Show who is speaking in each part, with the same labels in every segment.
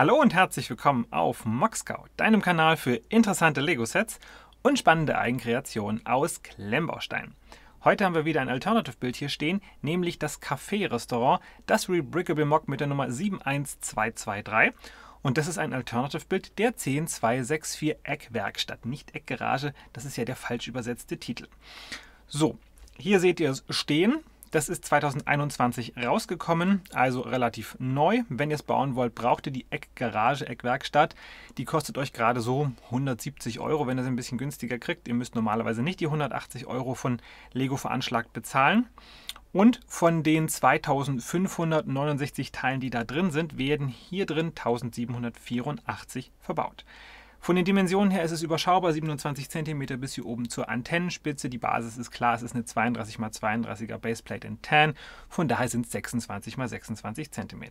Speaker 1: Hallo und herzlich willkommen auf Moxcow, deinem Kanal für interessante Lego-Sets und spannende Eigenkreationen aus Klemmbaustein. Heute haben wir wieder ein Alternative-Bild hier stehen, nämlich das Café-Restaurant, das Rebrickable Mock mit der Nummer 71223. Und das ist ein Alternative-Bild der 10264 Eckwerkstatt, nicht Eckgarage, das ist ja der falsch übersetzte Titel. So, hier seht ihr es stehen. Das ist 2021 rausgekommen, also relativ neu. Wenn ihr es bauen wollt, braucht ihr die Eckgarage, Eckwerkstatt. Die kostet euch gerade so 170 Euro, wenn ihr sie ein bisschen günstiger kriegt. Ihr müsst normalerweise nicht die 180 Euro von Lego veranschlagt bezahlen. Und von den 2569 Teilen, die da drin sind, werden hier drin 1784 verbaut. Von den Dimensionen her ist es überschaubar, 27 cm bis hier oben zur Antennenspitze. Die Basis ist klar, es ist eine 32 x 32er Baseplate in Tan, von daher sind es 26 x 26 cm.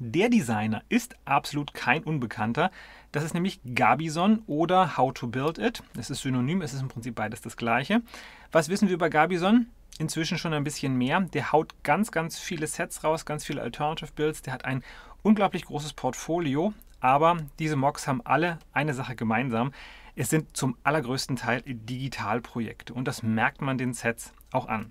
Speaker 1: Der Designer ist absolut kein Unbekannter. Das ist nämlich Gabison oder How to Build It. Es ist synonym, es ist im Prinzip beides das gleiche. Was wissen wir über Gabison? Inzwischen schon ein bisschen mehr. Der haut ganz, ganz viele Sets raus, ganz viele Alternative Builds. Der hat ein unglaublich großes Portfolio. Aber diese Mocks haben alle eine Sache gemeinsam. Es sind zum allergrößten Teil Digitalprojekte und das merkt man den Sets auch an.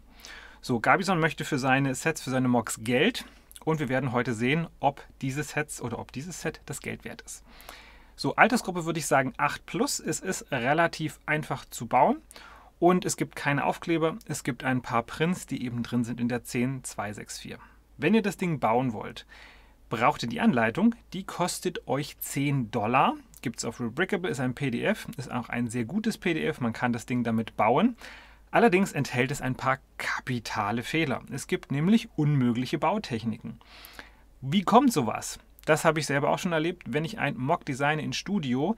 Speaker 1: So, Gabison möchte für seine Sets, für seine Mocks Geld und wir werden heute sehen, ob diese Sets oder ob dieses Set das Geld wert ist. So, Altersgruppe würde ich sagen 8 plus. Es ist relativ einfach zu bauen und es gibt keine Aufkleber. Es gibt ein paar Prints, die eben drin sind in der 10264. Wenn ihr das Ding bauen wollt, braucht ihr die Anleitung. Die kostet euch 10 Dollar. Gibt es auf Rubrickable, ist ein PDF, ist auch ein sehr gutes PDF. Man kann das Ding damit bauen. Allerdings enthält es ein paar kapitale Fehler. Es gibt nämlich unmögliche Bautechniken. Wie kommt sowas? Das habe ich selber auch schon erlebt. Wenn ich ein Mock designe in Studio,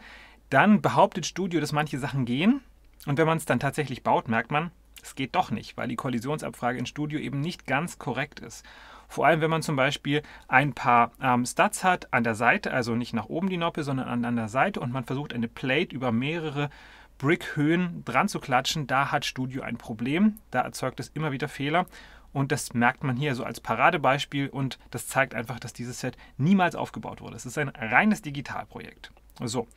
Speaker 1: dann behauptet Studio, dass manche Sachen gehen. Und wenn man es dann tatsächlich baut, merkt man, es geht doch nicht, weil die Kollisionsabfrage in Studio eben nicht ganz korrekt ist. Vor allem, wenn man zum Beispiel ein paar ähm, Studs hat an der Seite, also nicht nach oben die Noppe, sondern an, an der Seite und man versucht eine Plate über mehrere Brickhöhen dran zu klatschen, da hat Studio ein Problem. Da erzeugt es immer wieder Fehler. Und das merkt man hier so als Paradebeispiel und das zeigt einfach, dass dieses Set niemals aufgebaut wurde. Es ist ein reines Digitalprojekt. So,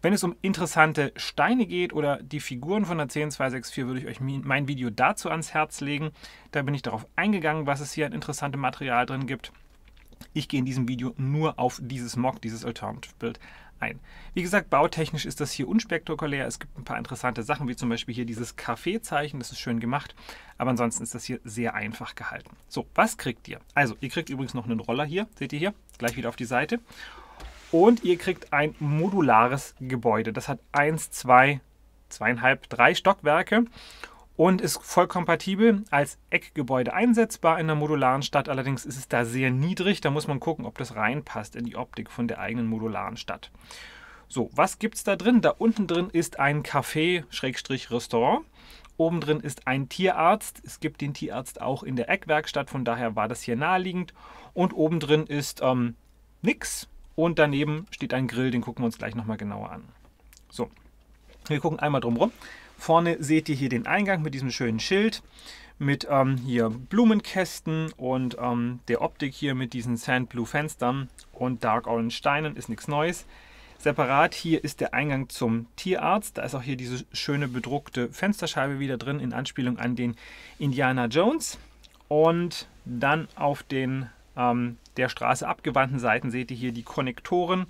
Speaker 1: wenn es um interessante Steine geht oder die Figuren von der 10264, würde ich euch mein Video dazu ans Herz legen. Da bin ich darauf eingegangen, was es hier an interessantem Material drin gibt. Ich gehe in diesem Video nur auf dieses Mock, dieses Alternative-Bild ein. Wie gesagt, bautechnisch ist das hier unspektakulär. Es gibt ein paar interessante Sachen, wie zum Beispiel hier dieses Kaffeezeichen, das ist schön gemacht. Aber ansonsten ist das hier sehr einfach gehalten. So, was kriegt ihr? Also, ihr kriegt übrigens noch einen Roller hier, seht ihr hier, gleich wieder auf die Seite. Und ihr kriegt ein modulares Gebäude. Das hat eins, 2, zweieinhalb, 3 Stockwerke und ist voll kompatibel als Eckgebäude einsetzbar in der modularen Stadt. Allerdings ist es da sehr niedrig. Da muss man gucken, ob das reinpasst in die Optik von der eigenen modularen Stadt. So, was gibt es da drin? Da unten drin ist ein Café-Restaurant. Oben drin ist ein Tierarzt. Es gibt den Tierarzt auch in der Eckwerkstatt, von daher war das hier naheliegend. Und oben drin ist ähm, nix. Und daneben steht ein Grill, den gucken wir uns gleich nochmal genauer an. So, wir gucken einmal drumherum. Vorne seht ihr hier den Eingang mit diesem schönen Schild, mit ähm, hier Blumenkästen und ähm, der Optik hier mit diesen Sand Blue Fenstern und Dark Orange Steinen, ist nichts Neues. Separat hier ist der Eingang zum Tierarzt. Da ist auch hier diese schöne bedruckte Fensterscheibe wieder drin in Anspielung an den Indiana Jones. Und dann auf den ähm, der Straße abgewandten Seiten seht ihr hier die Konnektoren.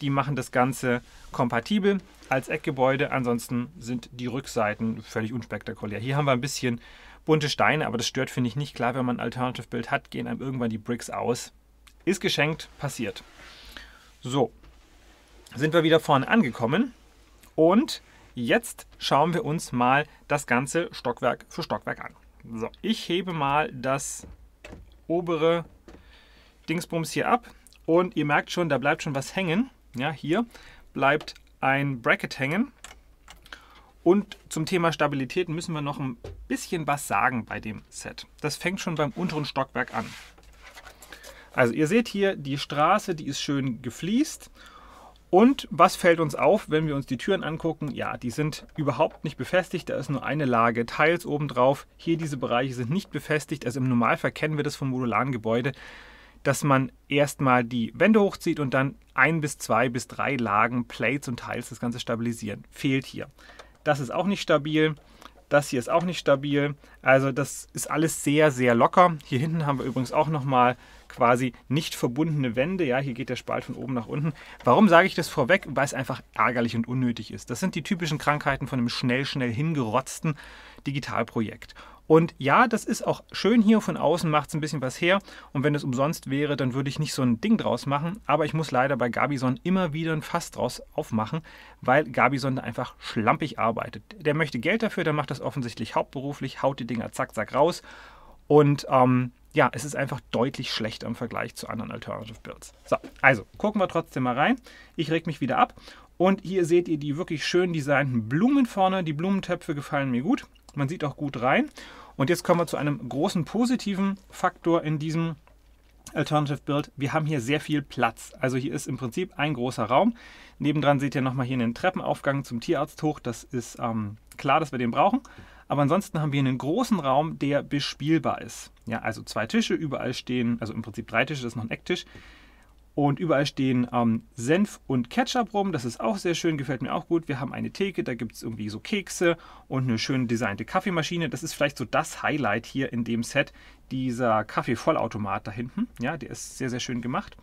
Speaker 1: Die machen das Ganze kompatibel als Eckgebäude. Ansonsten sind die Rückseiten völlig unspektakulär. Hier haben wir ein bisschen bunte Steine, aber das stört, finde ich, nicht. Klar, wenn man ein Alternative bild hat, gehen einem irgendwann die Bricks aus. Ist geschenkt, passiert. So, sind wir wieder vorne angekommen und jetzt schauen wir uns mal das ganze Stockwerk für Stockwerk an. So, ich hebe mal das obere Dingsbums hier ab und ihr merkt schon, da bleibt schon was hängen. Ja, hier bleibt ein Bracket hängen. Und zum Thema Stabilität müssen wir noch ein bisschen was sagen bei dem Set. Das fängt schon beim unteren Stockwerk an. Also ihr seht hier, die Straße, die ist schön gefliest. Und was fällt uns auf, wenn wir uns die Türen angucken? Ja, die sind überhaupt nicht befestigt, da ist nur eine Lage Teils obendrauf. Hier diese Bereiche sind nicht befestigt, also im Normalfall kennen wir das vom modularen Gebäude dass man erstmal die Wände hochzieht und dann ein bis zwei bis drei Lagen Plates und Teils das Ganze stabilisieren. Fehlt hier. Das ist auch nicht stabil. Das hier ist auch nicht stabil. Also das ist alles sehr, sehr locker. Hier hinten haben wir übrigens auch nochmal quasi nicht verbundene Wände. Ja, hier geht der Spalt von oben nach unten. Warum sage ich das vorweg? Weil es einfach ärgerlich und unnötig ist. Das sind die typischen Krankheiten von einem schnell, schnell hingerotzten Digitalprojekt. Und ja, das ist auch schön hier von außen, macht es ein bisschen was her. Und wenn es umsonst wäre, dann würde ich nicht so ein Ding draus machen. Aber ich muss leider bei Gabison immer wieder ein Fass draus aufmachen, weil Gabison da einfach schlampig arbeitet. Der möchte Geld dafür, der macht das offensichtlich hauptberuflich, haut die Dinger zack, zack raus. Und ähm, ja, es ist einfach deutlich schlechter im Vergleich zu anderen Alternative Builds. So, also gucken wir trotzdem mal rein. Ich reg mich wieder ab. Und hier seht ihr die wirklich schön designten Blumen vorne. Die Blumentöpfe gefallen mir gut. Man sieht auch gut rein. Und jetzt kommen wir zu einem großen positiven Faktor in diesem Alternative Build. Wir haben hier sehr viel Platz. Also hier ist im Prinzip ein großer Raum. Nebendran seht ihr nochmal hier einen Treppenaufgang zum Tierarzt hoch. Das ist ähm, klar, dass wir den brauchen. Aber ansonsten haben wir einen großen Raum, der bespielbar ist. Ja, also zwei Tische, überall stehen, also im Prinzip drei Tische, das ist noch ein Ecktisch. Und überall stehen ähm, Senf und Ketchup rum. Das ist auch sehr schön, gefällt mir auch gut. Wir haben eine Theke, da gibt es irgendwie so Kekse und eine schön designte Kaffeemaschine. Das ist vielleicht so das Highlight hier in dem Set, dieser Kaffeevollautomat da hinten. Ja, der ist sehr, sehr schön gemacht.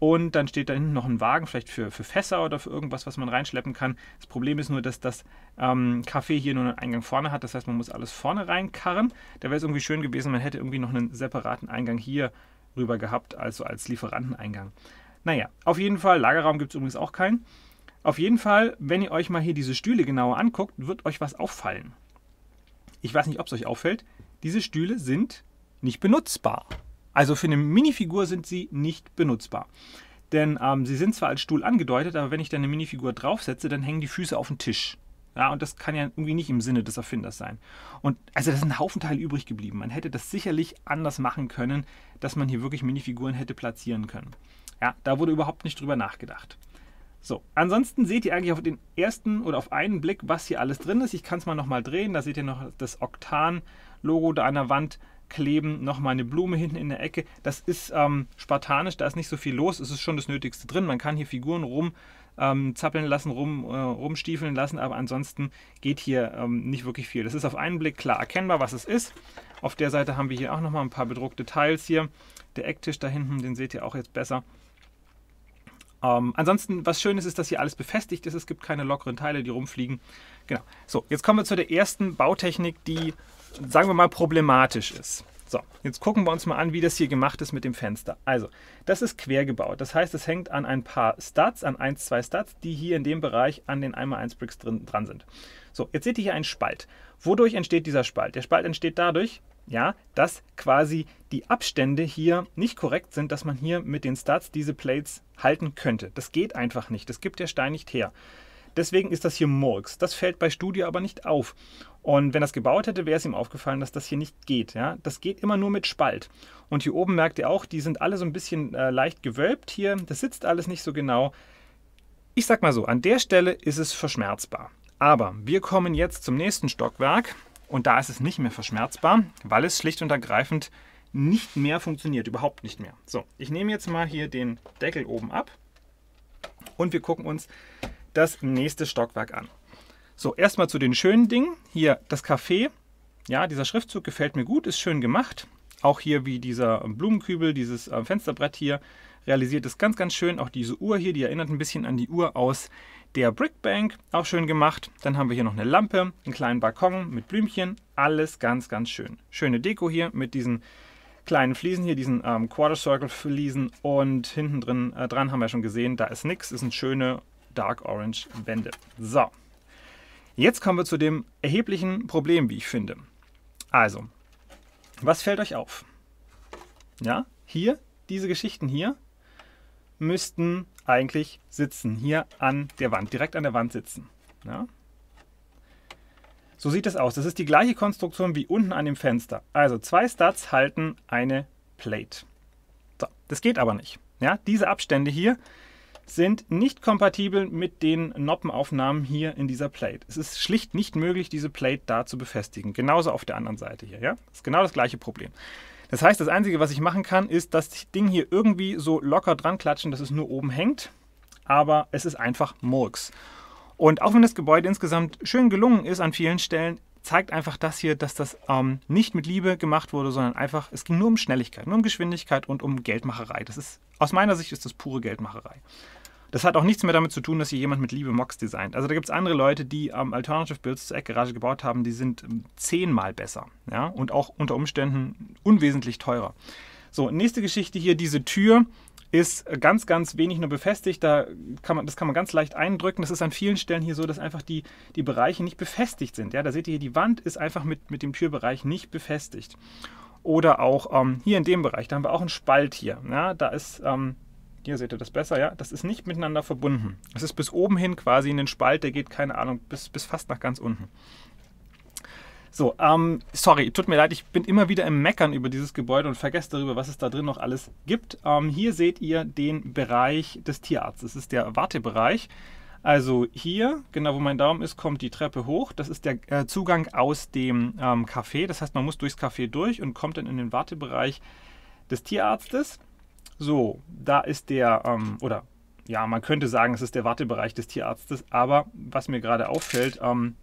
Speaker 1: Und dann steht da hinten noch ein Wagen, vielleicht für, für Fässer oder für irgendwas, was man reinschleppen kann. Das Problem ist nur, dass das ähm, Café hier nur einen Eingang vorne hat. Das heißt, man muss alles vorne reinkarren. Da wäre es irgendwie schön gewesen, man hätte irgendwie noch einen separaten Eingang hier rüber gehabt, also als Lieferanteneingang. Naja, auf jeden Fall, Lagerraum gibt es übrigens auch keinen. Auf jeden Fall, wenn ihr euch mal hier diese Stühle genauer anguckt, wird euch was auffallen. Ich weiß nicht, ob es euch auffällt. Diese Stühle sind nicht benutzbar. Also für eine Minifigur sind sie nicht benutzbar. Denn ähm, sie sind zwar als Stuhl angedeutet, aber wenn ich da eine Minifigur draufsetze, dann hängen die Füße auf den Tisch. Ja, und das kann ja irgendwie nicht im Sinne des Erfinders sein. Und also da ist ein Haufen Teil übrig geblieben. Man hätte das sicherlich anders machen können, dass man hier wirklich Minifiguren hätte platzieren können. Ja, da wurde überhaupt nicht drüber nachgedacht. So, ansonsten seht ihr eigentlich auf den ersten oder auf einen Blick, was hier alles drin ist. Ich kann es mal nochmal drehen. Da seht ihr noch das Oktan-Logo da an der Wand kleben, nochmal eine Blume hinten in der Ecke. Das ist ähm, spartanisch, da ist nicht so viel los. Es ist schon das Nötigste drin. Man kann hier Figuren rum ähm, zappeln lassen, rum, äh, rumstiefeln lassen, aber ansonsten geht hier ähm, nicht wirklich viel. Das ist auf einen Blick klar erkennbar, was es ist. Auf der Seite haben wir hier auch nochmal ein paar bedruckte Teils hier. Der Ecktisch da hinten, den seht ihr auch jetzt besser. Ähm, ansonsten, was schön ist, ist, dass hier alles befestigt ist. Es gibt keine lockeren Teile, die rumfliegen. Genau. So, jetzt kommen wir zu der ersten Bautechnik, die, sagen wir mal, problematisch ist. So, jetzt gucken wir uns mal an, wie das hier gemacht ist mit dem Fenster. Also, das ist quer gebaut. Das heißt, es hängt an ein paar Studs, an 1, 2 Studs, die hier in dem Bereich an den 1x1 Bricks drin, dran sind. So, jetzt seht ihr hier einen Spalt. Wodurch entsteht dieser Spalt? Der Spalt entsteht dadurch, ja, dass quasi die Abstände hier nicht korrekt sind, dass man hier mit den Studs diese Plates halten könnte. Das geht einfach nicht. Das gibt der Stein nicht her. Deswegen ist das hier Murks. Das fällt bei Studio aber nicht auf. Und wenn das gebaut hätte, wäre es ihm aufgefallen, dass das hier nicht geht. Ja? Das geht immer nur mit Spalt. Und hier oben merkt ihr auch, die sind alle so ein bisschen äh, leicht gewölbt hier. Das sitzt alles nicht so genau. Ich sag mal so, an der Stelle ist es verschmerzbar. Aber wir kommen jetzt zum nächsten Stockwerk und da ist es nicht mehr verschmerzbar, weil es schlicht und ergreifend nicht mehr funktioniert, überhaupt nicht mehr. So, ich nehme jetzt mal hier den Deckel oben ab und wir gucken uns das nächste Stockwerk an. So, erstmal zu den schönen Dingen. Hier das Café. Ja, dieser Schriftzug gefällt mir gut, ist schön gemacht. Auch hier wie dieser Blumenkübel, dieses äh, Fensterbrett hier realisiert ist ganz, ganz schön. Auch diese Uhr hier, die erinnert ein bisschen an die Uhr aus der Brickbank, auch schön gemacht. Dann haben wir hier noch eine Lampe, einen kleinen Balkon mit Blümchen, alles ganz, ganz schön. Schöne Deko hier mit diesen kleinen Fliesen hier, diesen ähm, Quarter Circle Fliesen und hinten drin äh, dran haben wir schon gesehen, da ist nichts, ist eine schöne Dark Orange Bände. So, jetzt kommen wir zu dem erheblichen Problem, wie ich finde. Also, was fällt euch auf? Ja, hier, diese Geschichten hier, müssten eigentlich sitzen, hier an der Wand, direkt an der Wand sitzen. Ja? So sieht es aus. Das ist die gleiche Konstruktion wie unten an dem Fenster. Also zwei Studs halten eine Plate. So, das geht aber nicht. Ja, diese Abstände hier, sind nicht kompatibel mit den Noppenaufnahmen hier in dieser Plate. Es ist schlicht nicht möglich, diese Plate da zu befestigen. Genauso auf der anderen Seite hier. Ja? Das ist genau das gleiche Problem. Das heißt, das Einzige, was ich machen kann, ist das Ding hier irgendwie so locker dran klatschen, dass es nur oben hängt. Aber es ist einfach Murks. Und auch wenn das Gebäude insgesamt schön gelungen ist an vielen Stellen, zeigt einfach das hier, dass das ähm, nicht mit Liebe gemacht wurde, sondern einfach, es ging nur um Schnelligkeit, nur um Geschwindigkeit und um Geldmacherei. Das ist, aus meiner Sicht ist das pure Geldmacherei. Das hat auch nichts mehr damit zu tun, dass hier jemand mit Liebe Mox designt. Also da gibt es andere Leute, die ähm, Alternative Builds zur Eckgarage gebaut haben, die sind ähm, zehnmal besser. Ja? Und auch unter Umständen unwesentlich teurer. So, nächste Geschichte hier, diese Tür ist ganz, ganz wenig nur befestigt. Da kann man, das kann man ganz leicht eindrücken. Das ist an vielen Stellen hier so, dass einfach die, die Bereiche nicht befestigt sind. Ja, da seht ihr hier, die Wand ist einfach mit, mit dem Türbereich nicht befestigt. Oder auch ähm, hier in dem Bereich, da haben wir auch einen Spalt hier. Ja, da ist ähm, hier seht ihr das besser, ja? Das ist nicht miteinander verbunden. Es ist bis oben hin quasi in den Spalt, der geht, keine Ahnung, bis, bis fast nach ganz unten. So, ähm, sorry, tut mir leid, ich bin immer wieder im Meckern über dieses Gebäude und vergesse darüber, was es da drin noch alles gibt. Ähm, hier seht ihr den Bereich des Tierarztes. Das ist der Wartebereich. Also hier, genau wo mein Daumen ist, kommt die Treppe hoch. Das ist der äh, Zugang aus dem ähm, Café. Das heißt, man muss durchs Café durch und kommt dann in den Wartebereich des Tierarztes. So, da ist der, ähm, oder ja, man könnte sagen, es ist der Wartebereich des Tierarztes, aber was mir gerade auffällt, ähm,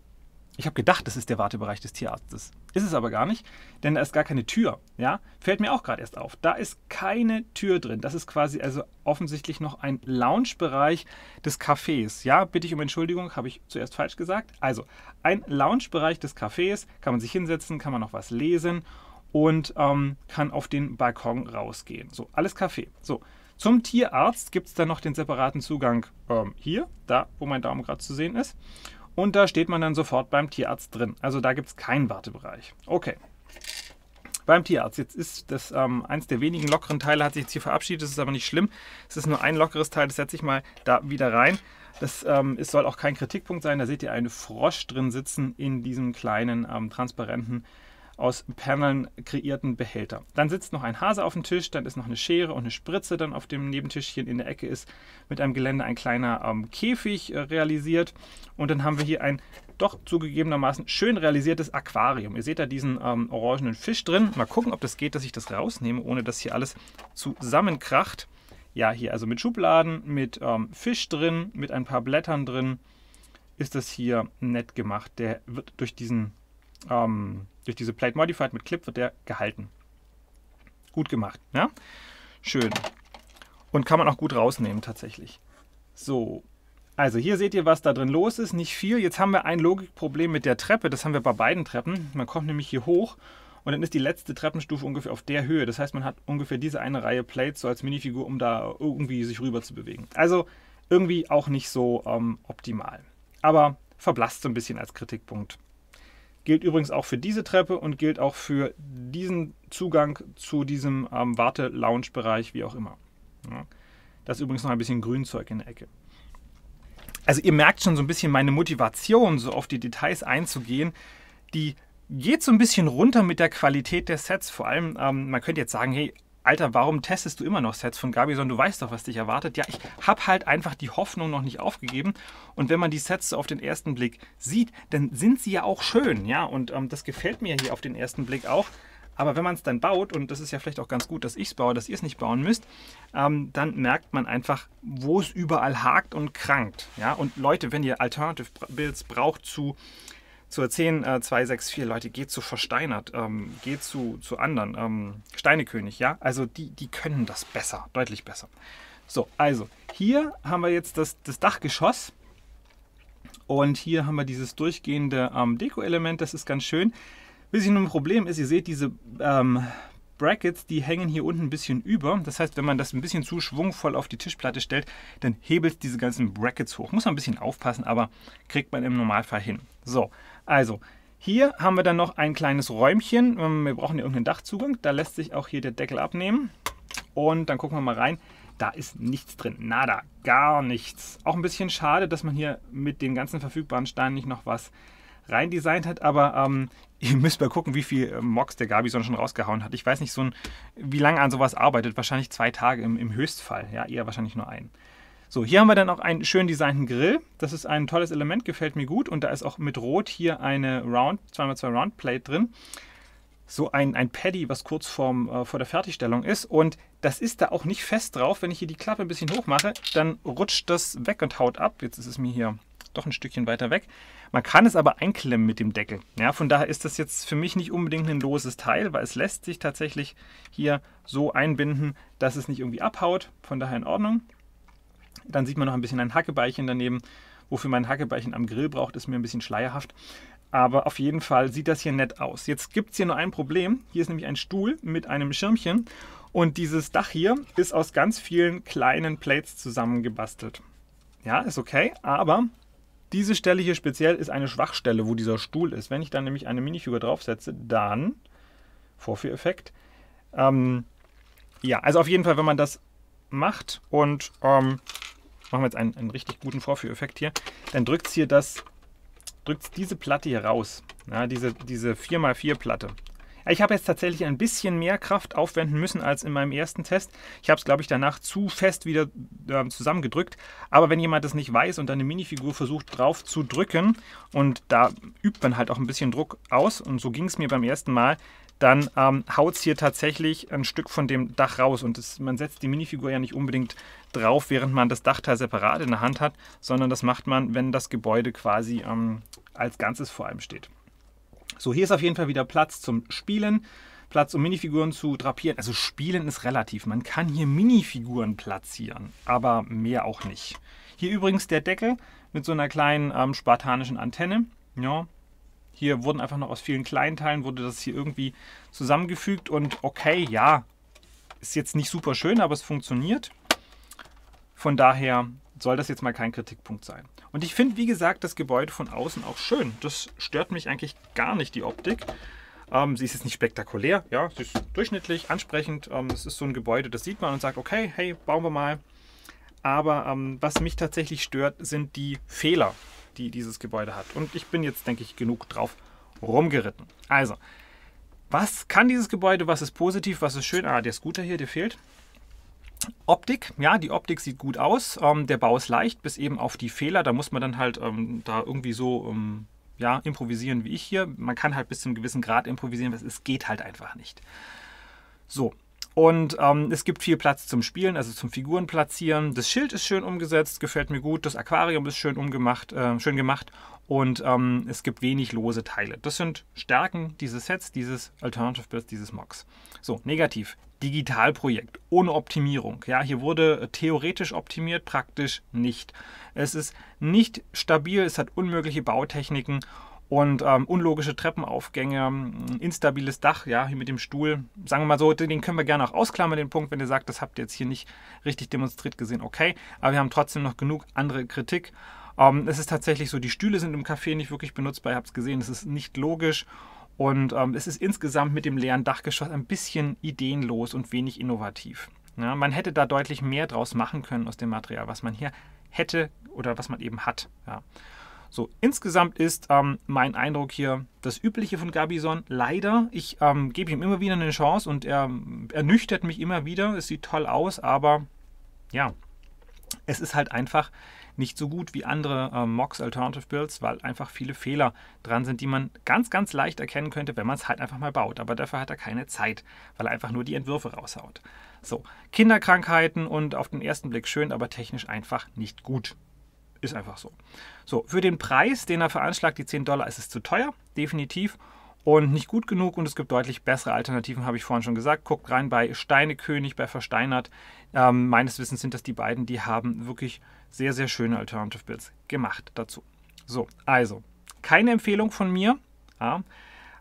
Speaker 1: ich habe gedacht, das ist der Wartebereich des Tierarztes. Ist es aber gar nicht, denn da ist gar keine Tür. Ja, fällt mir auch gerade erst auf. Da ist keine Tür drin. Das ist quasi also offensichtlich noch ein Lounge-Bereich des Cafés. Ja, bitte ich um Entschuldigung, habe ich zuerst falsch gesagt. Also ein Lounge-Bereich des Cafés, kann man sich hinsetzen, kann man noch was lesen und ähm, kann auf den Balkon rausgehen. So, alles Kaffee. So, zum Tierarzt gibt es dann noch den separaten Zugang ähm, hier, da, wo mein Daumen gerade zu sehen ist. Und da steht man dann sofort beim Tierarzt drin. Also da gibt es keinen Wartebereich. Okay. Beim Tierarzt. Jetzt ist das ähm, eins der wenigen lockeren Teile, hat sich jetzt hier verabschiedet. Das ist aber nicht schlimm. Es ist nur ein lockeres Teil. Das setze ich mal da wieder rein. Das ähm, es soll auch kein Kritikpunkt sein. Da seht ihr einen Frosch drin sitzen in diesem kleinen ähm, transparenten aus Perlen kreierten Behälter. Dann sitzt noch ein Hase auf dem Tisch, dann ist noch eine Schere und eine Spritze, dann auf dem Nebentischchen in der Ecke ist mit einem Geländer ein kleiner ähm, Käfig äh, realisiert und dann haben wir hier ein doch zugegebenermaßen schön realisiertes Aquarium. Ihr seht da diesen ähm, orangenen Fisch drin. Mal gucken, ob das geht, dass ich das rausnehme, ohne dass hier alles zusammenkracht. Ja, hier also mit Schubladen, mit ähm, Fisch drin, mit ein paar Blättern drin ist das hier nett gemacht. Der wird durch diesen ähm, durch diese Plate Modified mit Clip wird der gehalten. Gut gemacht, ja? Schön. Und kann man auch gut rausnehmen tatsächlich. So, also hier seht ihr, was da drin los ist. Nicht viel. Jetzt haben wir ein Logikproblem mit der Treppe. Das haben wir bei beiden Treppen. Man kommt nämlich hier hoch und dann ist die letzte Treppenstufe ungefähr auf der Höhe. Das heißt, man hat ungefähr diese eine Reihe Plates so als Minifigur, um da irgendwie sich rüber zu bewegen. Also irgendwie auch nicht so ähm, optimal. Aber verblasst so ein bisschen als Kritikpunkt. Gilt übrigens auch für diese Treppe und gilt auch für diesen Zugang zu diesem ähm, Warte-Lounge-Bereich, wie auch immer. Ja. Das ist übrigens noch ein bisschen Grünzeug in der Ecke. Also ihr merkt schon so ein bisschen meine Motivation, so auf die Details einzugehen, die geht so ein bisschen runter mit der Qualität der Sets. Vor allem, ähm, man könnte jetzt sagen, hey, Alter, warum testest du immer noch Sets von Gabison? Du weißt doch, was dich erwartet. Ja, ich habe halt einfach die Hoffnung noch nicht aufgegeben. Und wenn man die Sets so auf den ersten Blick sieht, dann sind sie ja auch schön. Ja, und ähm, das gefällt mir hier auf den ersten Blick auch. Aber wenn man es dann baut, und das ist ja vielleicht auch ganz gut, dass ich es baue, dass ihr es nicht bauen müsst, ähm, dann merkt man einfach, wo es überall hakt und krankt. Ja? Und Leute, wenn ihr Alternative Builds braucht zu zu erzählen, äh, 264, Leute, geht zu Versteinert, ähm, geht zu, zu anderen, ähm, Steinekönig, ja, also die, die können das besser, deutlich besser. So, also, hier haben wir jetzt das, das Dachgeschoss und hier haben wir dieses durchgehende ähm, Deko-Element, das ist ganz schön. Bisschen ein Problem ist, ihr seht diese ähm, Brackets, die hängen hier unten ein bisschen über. Das heißt, wenn man das ein bisschen zu schwungvoll auf die Tischplatte stellt, dann hebelt diese ganzen Brackets hoch. Muss man ein bisschen aufpassen, aber kriegt man im Normalfall hin. So, also hier haben wir dann noch ein kleines Räumchen. Ähm, wir brauchen ja irgendeinen Dachzugang. Da lässt sich auch hier der Deckel abnehmen. Und dann gucken wir mal rein. Da ist nichts drin. Nada. Gar nichts. Auch ein bisschen schade, dass man hier mit den ganzen verfügbaren Steinen nicht noch was rein designt hat. Aber ähm, ihr müsst mal gucken, wie viel äh, Mocks der Gabison schon rausgehauen hat. Ich weiß nicht, so ein, wie lange an sowas arbeitet. Wahrscheinlich zwei Tage im, im Höchstfall. Ja, eher wahrscheinlich nur einen. So, hier haben wir dann auch einen schön designten Grill. Das ist ein tolles Element, gefällt mir gut. Und da ist auch mit Rot hier eine Round, 2x2 Round Plate drin. So ein, ein Paddy, was kurz vorm, äh, vor der Fertigstellung ist. Und das ist da auch nicht fest drauf. Wenn ich hier die Klappe ein bisschen hoch mache, dann rutscht das weg und haut ab. Jetzt ist es mir hier doch ein Stückchen weiter weg. Man kann es aber einklemmen mit dem Deckel. Ja, von daher ist das jetzt für mich nicht unbedingt ein loses Teil, weil es lässt sich tatsächlich hier so einbinden, dass es nicht irgendwie abhaut. Von daher in Ordnung. Dann sieht man noch ein bisschen ein Hackebeinchen daneben. Wofür man ein Hackebeinchen am Grill braucht, ist mir ein bisschen schleierhaft. Aber auf jeden Fall sieht das hier nett aus. Jetzt gibt es hier nur ein Problem. Hier ist nämlich ein Stuhl mit einem Schirmchen. Und dieses Dach hier ist aus ganz vielen kleinen Plates zusammengebastelt. Ja, ist okay, aber diese Stelle hier speziell ist eine Schwachstelle, wo dieser Stuhl ist. Wenn ich dann nämlich eine Minifigur draufsetze, dann, Vorführeffekt, ähm, ja, also auf jeden Fall, wenn man das macht und ähm, machen wir jetzt einen, einen richtig guten Vorführeffekt hier, dann drückt es hier das, drückt diese Platte hier raus, ja, diese, diese 4x4 Platte. Ich habe jetzt tatsächlich ein bisschen mehr Kraft aufwenden müssen als in meinem ersten Test. Ich habe es, glaube ich, danach zu fest wieder äh, zusammengedrückt. Aber wenn jemand das nicht weiß und eine Minifigur versucht drauf zu drücken und da übt man halt auch ein bisschen Druck aus und so ging es mir beim ersten Mal, dann ähm, haut es hier tatsächlich ein Stück von dem Dach raus. Und das, man setzt die Minifigur ja nicht unbedingt drauf, während man das Dachteil separat in der Hand hat, sondern das macht man, wenn das Gebäude quasi ähm, als Ganzes vor einem steht. So, hier ist auf jeden Fall wieder Platz zum Spielen. Platz, um Minifiguren zu drapieren. Also spielen ist relativ. Man kann hier Minifiguren platzieren, aber mehr auch nicht. Hier übrigens der Deckel mit so einer kleinen ähm, spartanischen Antenne. Ja, hier wurden einfach noch aus vielen kleinen Teilen, wurde das hier irgendwie zusammengefügt. Und okay, ja, ist jetzt nicht super schön, aber es funktioniert. Von daher soll das jetzt mal kein Kritikpunkt sein. Und ich finde, wie gesagt, das Gebäude von außen auch schön. Das stört mich eigentlich gar nicht, die Optik. Ähm, sie ist jetzt nicht spektakulär, ja, sie ist durchschnittlich, ansprechend. Ähm, es ist so ein Gebäude, das sieht man und sagt, okay, hey, bauen wir mal. Aber ähm, was mich tatsächlich stört, sind die Fehler, die dieses Gebäude hat. Und ich bin jetzt, denke ich, genug drauf rumgeritten. Also, was kann dieses Gebäude? Was ist positiv? Was ist schön? Ah, der Scooter hier, der fehlt. Optik, ja, die Optik sieht gut aus. Ähm, der Bau ist leicht, bis eben auf die Fehler. Da muss man dann halt ähm, da irgendwie so ähm, ja, improvisieren wie ich hier. Man kann halt bis zu einem gewissen Grad improvisieren, weil es geht halt einfach nicht. So, und ähm, es gibt viel Platz zum Spielen, also zum Figuren platzieren. Das Schild ist schön umgesetzt, gefällt mir gut. Das Aquarium ist schön, umgemacht, äh, schön gemacht und ähm, es gibt wenig lose Teile. Das sind Stärken dieses Sets, dieses Alternative Builds, dieses Mocks. So, negativ. Digitalprojekt ohne Optimierung. Ja, hier wurde theoretisch optimiert, praktisch nicht. Es ist nicht stabil, es hat unmögliche Bautechniken und ähm, unlogische Treppenaufgänge, instabiles Dach, ja, hier mit dem Stuhl. Sagen wir mal so, den können wir gerne auch ausklammern, den Punkt, wenn ihr sagt, das habt ihr jetzt hier nicht richtig demonstriert gesehen, okay. Aber wir haben trotzdem noch genug andere Kritik. Ähm, es ist tatsächlich so, die Stühle sind im Café nicht wirklich benutzbar, ihr habt es gesehen, es ist nicht logisch. Und ähm, es ist insgesamt mit dem leeren Dachgeschoss ein bisschen ideenlos und wenig innovativ. Ja, ne? man hätte da deutlich mehr draus machen können aus dem Material, was man hier hätte oder was man eben hat. Ja. So, insgesamt ist ähm, mein Eindruck hier das Übliche von Gabison. Leider, ich ähm, gebe ihm immer wieder eine Chance und er ernüchtert mich immer wieder. Es sieht toll aus, aber ja, es ist halt einfach nicht so gut wie andere äh, Mox Alternative Builds, weil einfach viele Fehler dran sind, die man ganz, ganz leicht erkennen könnte, wenn man es halt einfach mal baut. Aber dafür hat er keine Zeit, weil er einfach nur die Entwürfe raushaut. So, Kinderkrankheiten und auf den ersten Blick schön, aber technisch einfach nicht gut. Ist einfach so. So, für den Preis, den er veranschlagt, die 10 Dollar, ist es zu teuer, definitiv. Und nicht gut genug und es gibt deutlich bessere Alternativen, habe ich vorhin schon gesagt. Guckt rein bei Steinekönig, bei Versteinert. Ähm, meines Wissens sind das die beiden, die haben wirklich sehr, sehr schöne Alternative Builds gemacht dazu. So, also, keine Empfehlung von mir. Ja,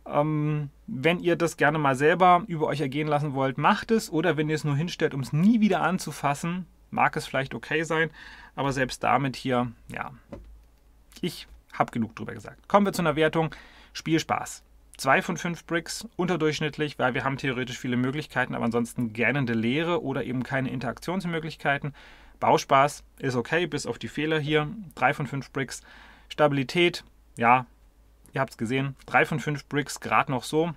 Speaker 1: ähm, wenn ihr das gerne mal selber über euch ergehen lassen wollt, macht es. Oder wenn ihr es nur hinstellt, um es nie wieder anzufassen, mag es vielleicht okay sein, aber selbst damit hier, ja, ich habe genug drüber gesagt. Kommen wir zu einer Wertung. Spielspaß. 2 von 5 Bricks, unterdurchschnittlich, weil wir haben theoretisch viele Möglichkeiten, aber ansonsten gähnende Leere oder eben keine Interaktionsmöglichkeiten. Bauspaß ist okay, bis auf die Fehler hier. 3 von 5 Bricks. Stabilität, ja, ihr habt es gesehen, 3 von 5 Bricks gerade noch so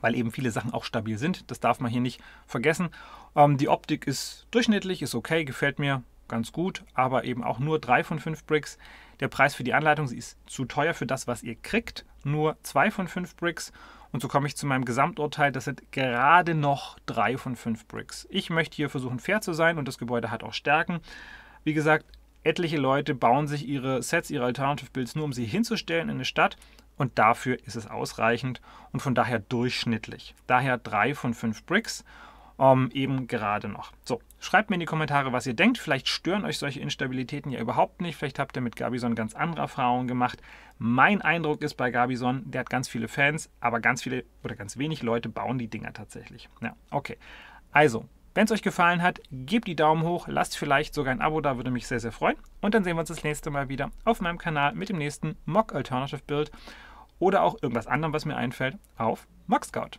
Speaker 1: weil eben viele Sachen auch stabil sind. Das darf man hier nicht vergessen. Ähm, die Optik ist durchschnittlich, ist okay, gefällt mir ganz gut, aber eben auch nur 3 von 5 Bricks. Der Preis für die Anleitung sie ist zu teuer für das, was ihr kriegt. Nur 2 von 5 Bricks. Und so komme ich zu meinem Gesamturteil. Das sind gerade noch 3 von 5 Bricks. Ich möchte hier versuchen, fair zu sein und das Gebäude hat auch Stärken. Wie gesagt, etliche Leute bauen sich ihre Sets, ihre Alternative Builds nur, um sie hinzustellen in eine Stadt und dafür ist es ausreichend und von daher durchschnittlich. Daher drei von fünf Bricks. Ähm, eben gerade noch. So, schreibt mir in die Kommentare, was ihr denkt. Vielleicht stören euch solche Instabilitäten ja überhaupt nicht. Vielleicht habt ihr mit Gabison ganz andere Erfahrungen gemacht. Mein Eindruck ist bei Gabison, der hat ganz viele Fans, aber ganz viele oder ganz wenig Leute bauen die Dinger tatsächlich. Ja, okay. Also, wenn es euch gefallen hat, gebt die Daumen hoch, lasst vielleicht sogar ein Abo da, würde mich sehr, sehr freuen. Und dann sehen wir uns das nächste Mal wieder auf meinem Kanal mit dem nächsten Mock Alternative Build oder auch irgendwas anderem, was mir einfällt, auf Mock Scout.